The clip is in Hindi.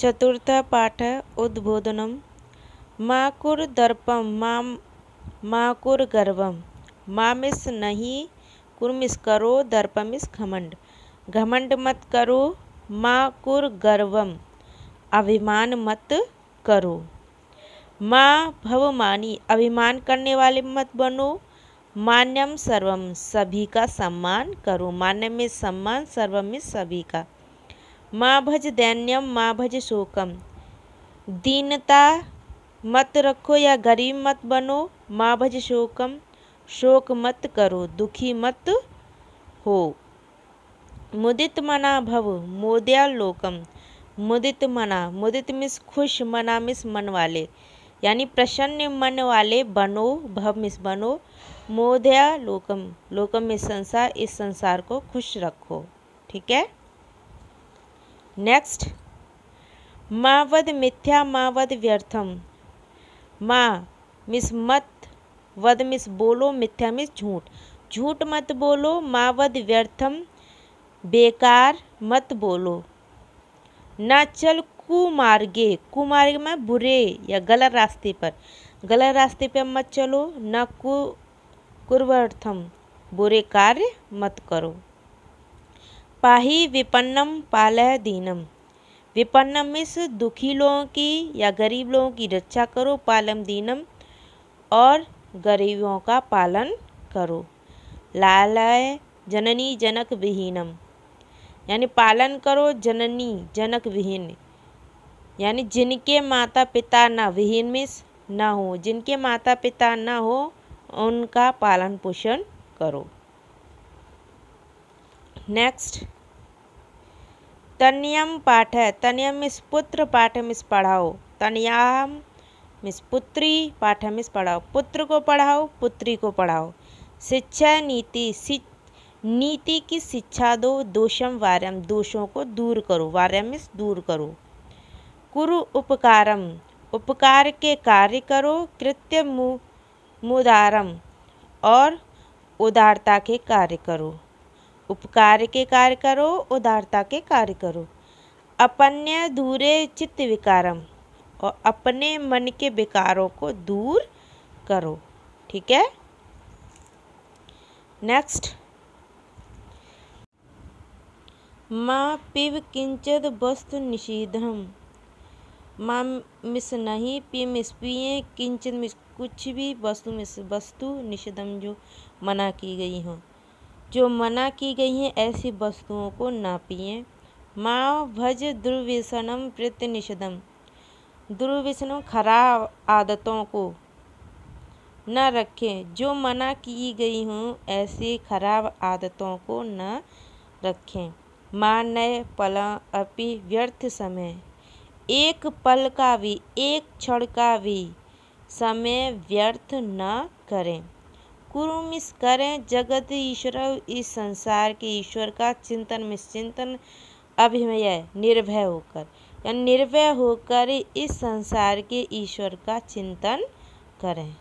चतुर्थ पाठ माकुर दर्पम माम माकुर गर्वम मामिस नहीं कुर्मिस करो दर्पमिस घमंड घमंड मत करो माकुर गर्वम अभिमान मत करो माँ भवमानी अभिमान करने वाले मत बनो मान्यम सर्वम सभी का सम्मान करो मान्य में सम्मान सर्वम में सभी का माँ भज दैन्यम माँ भज शोकम दीनता मत रखो या गरीब मत बनो माँ भज शोकम शोक मत करो दुखी मत हो मुदित मना भव लोकम मुदित मना मुदित मिस खुश मना मिस मन वाले यानी प्रसन्न मन वाले बनो भव मिस बनो मोदया लोकम लोकम इस संसार इस संसार को खुश रखो ठीक है नेक्स्ट मावद मिथ्या मावद व्यर्थम माँ मिस मत वद मिस बोलो मिथ्या मिस झूठ झूठ मत बोलो मावद व्यर्थम बेकार मत बोलो न चल कुमार्गे कुमार्ग में बुरे या गलत रास्ते पर गलत रास्ते पर मत चलो न कुर्वर्थम बुरे कार्य मत करो पाही विपन्नम पाल दीनम विपन्नम इस दुखी लोगों की या गरीब लोगों की रक्षा करो पालम दीनम और गरीबों का पालन करो लालय जननी जनक विहीनम यानी पालन करो जननी जनक विहीन यानी जिनके माता पिता ना विहीन मिस ना हो जिनके माता पिता ना हो उनका पालन पोषण करो नेक्स्ट तनयम पाठ है तनियम मिस पुत्र पाठ मिस पढ़ाओ तनियाम मिस पुत्री पाठ मिस पढ़ाओ पुत्र को पढ़ाओ पुत्री को पढ़ाओ शिक्षा नीति नीति की शिक्षा दो दोषम वार्यम दोषों को दूर करो वार्यम इस दूर करो कुरु उपकारम उपकार के कार्य करो कृत्य मुदारम और उदारता के कार्य करो उपकार के कार्य करो उदारता के कार्य करो अपन्य दूरे चित्त विकारम और अपने मन के विकारों को दूर करो ठीक है नेक्स्ट माँ पिव किंचद वस्तु निषिधम माँ मिस नहीं मिस पिए किंचन मिस कुछ भी वस्तु मिस वस्तु निषिधम जो मना की गई हों जो मना की गई हैं ऐसी वस्तुओं को ना पिए माँ भज दुर्व्यसनम प्रतिनिषदम दुर्व्यसनम खराब आदतों को न रखें जो मना की गई हूँ ऐसी खराब आदतों को न रखें माँ नए पल अपि व्यर्थ समय एक पल का भी एक क्षण का भी समय व्यर्थ न करें मिस करें जगत ईश्वर इस संसार के ईश्वर का चिंतन चिंतन अभिमय निर्भय होकर या निर्भय होकर इस संसार के ईश्वर का चिंतन करें